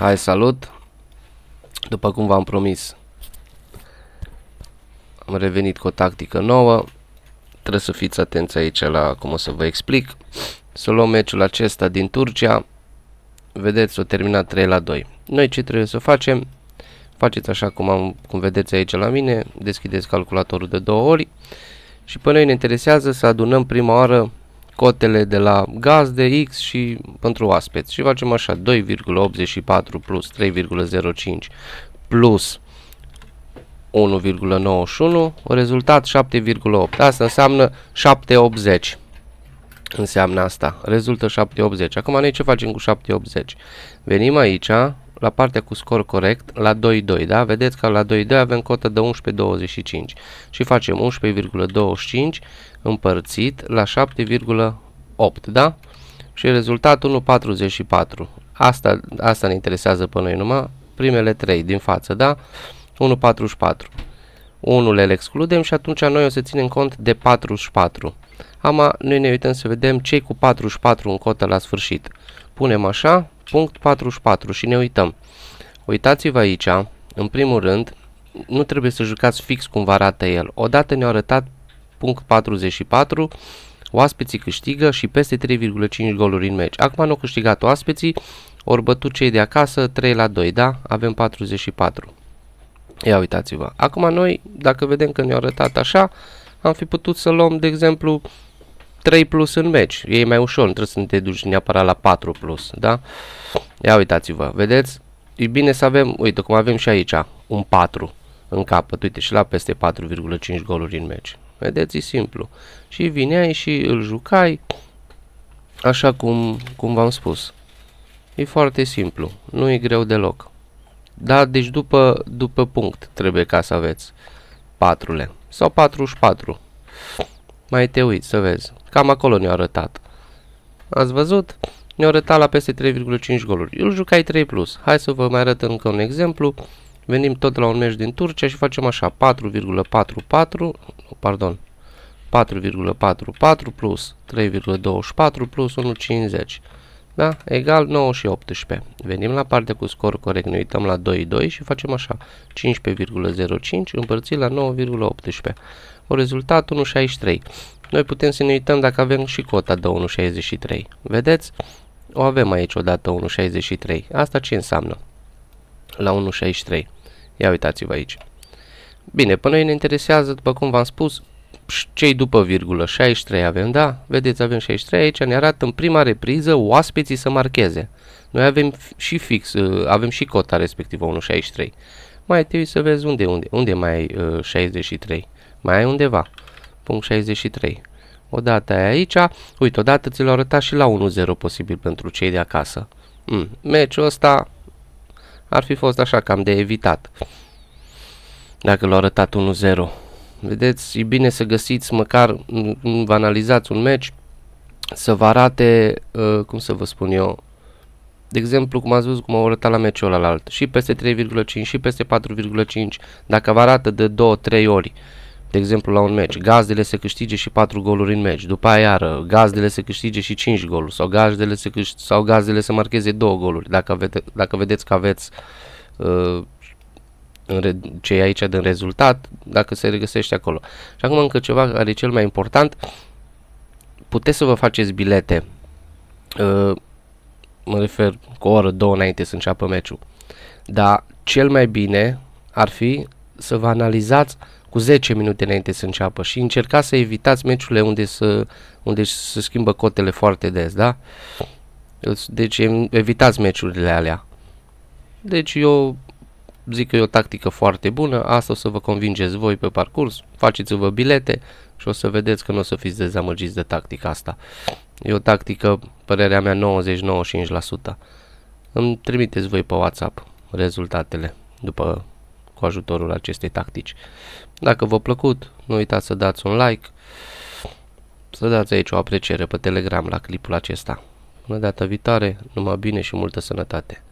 Hai, salut! După cum v-am promis, am revenit cu o tactică nouă. Trebuie să fiți atenți aici la cum o să vă explic. Să luăm meciul acesta din Turcia. Vedeți, o terminat 3 la 2. Noi ce trebuie să facem? Faceți așa cum, am, cum vedeți aici la mine. Deschideți calculatorul de două ori. Și pe noi ne interesează să adunăm prima oară cotele de la gaz de X și pentru oaspeți și facem așa 2,84 plus 3,05 plus 1,91, rezultat 7,8. Asta înseamnă 7,80. Înseamnă asta. Rezultă 7,80. Acum noi ce facem cu 7,80? Venim aici, la partea cu scor corect, la 2,2, da? Vedeți că la 2,2 avem cotă de 11,25 și facem 11,25 împărțit la 7,8, da? Și rezultatul 1,44. Asta, asta ne interesează pe noi numai, primele 3 din față, da? 1,44. Unul le excludem și atunci noi o să ținem cont de 44. Ama, noi ne uităm să vedem cei cu 44 în cotă la sfârșit. Punem așa, Punct 44 și ne uităm. Uitați-vă aici, în primul rând, nu trebuie să jucați fix cum vă arată el. Odată ne-a arătat punct 44, oaspeții câștigă și peste 3,5 goluri în meci. Acum nu au câștigat oaspeții, ori bătut cei de acasă 3 la 2, da? Avem 44. Ia uitați-vă. Acum noi, dacă vedem că ne-a arătat așa, am fi putut să luăm, de exemplu, 3 plus în meci. E mai ușor, nu trebuie să te duci neapărat la 4 plus, da? Ia uitați-vă, vedeți? E bine să avem, uite cum avem și aici, un 4 în capăt, uite și la peste 4,5 goluri în meci. Vedeți, e simplu. Și vineai și îl jucai, așa cum, cum v-am spus. E foarte simplu, nu e greu deloc. Da, deci după, după punct trebuie ca să aveți patrule sau 44. Mai te uiți să vezi. Cam acolo ne-a arătat. Ați văzut? Ne-a arătat la peste 3,5 goluri. Îl jucai 3+. Plus. Hai să vă mai arăt încă un exemplu. Venim tot la un meci din Turcia și facem așa. 4,44, pardon, 4,44 plus 3,24 plus 1,50. Da? Egal 9 și 18. Venim la partea cu scor corect, ne uităm la 2,2 și facem așa. 15,05 împărțit la 9,18. O rezultat 1,63 noi putem să ne uităm dacă avem și cota de 1.63. Vedeți? O avem aici odată 1.63. Asta ce înseamnă? La 1.63. Ia uitați-vă aici. Bine, pe noi ne interesează, după cum v-am spus, cei după virgulă, 63 avem, da? Vedeți, avem 63 aici, ne arată în prima repriză oaspeții să marcheze. Noi avem și fix, uh, avem și cota respectivă 1.63. Mai trebuie să vezi unde, unde, unde mai ai 63. Uh, mai ai undeva. Punct 63. Odată ai aici, uite, odată ți l-au arătat și la 1-0 posibil pentru cei de acasă. Mm, meciul ăsta ar fi fost așa cam de evitat. Dacă l-au arătat 1-0. Vedeți, e bine să găsiți măcar, vă analizați un meci, să vă arate, uh, cum să vă spun eu, de exemplu, cum ați văzut cum au arătat la meciul ăla alt, și peste 3,5 și peste 4,5, dacă vă arată de 2-3 ori, uh, de exemplu la un meci, gazdele se câștige și 4 goluri în meci, după aia iară, gazdele se câștige și 5 goluri sau gazdele se, câștige, sau gazdele se marcheze 2 goluri, dacă, vede- dacă vedeți că aveți uh, re- ce e aici din rezultat, dacă se regăsește acolo. Și acum încă ceva care e cel mai important, puteți să vă faceți bilete, uh, mă refer cu o oră, două înainte să înceapă meciul, dar cel mai bine ar fi să vă analizați uh, cu 10 minute înainte să înceapă și încercați să evitați meciurile unde să, unde se schimbă cotele foarte des, da? Deci evitați meciurile alea. Deci eu zic că e o tactică foarte bună, asta o să vă convingeți voi pe parcurs, faceți-vă bilete și o să vedeți că nu o să fiți dezamăgiți de tactica asta. E o tactică, părerea mea, 90-95%. Îmi trimiteți voi pe WhatsApp rezultatele după cu ajutorul acestei tactici. Dacă v-a plăcut, nu uitați să dați un like, să dați aici o apreciere pe Telegram la clipul acesta. Până data viitoare, numai bine și multă sănătate!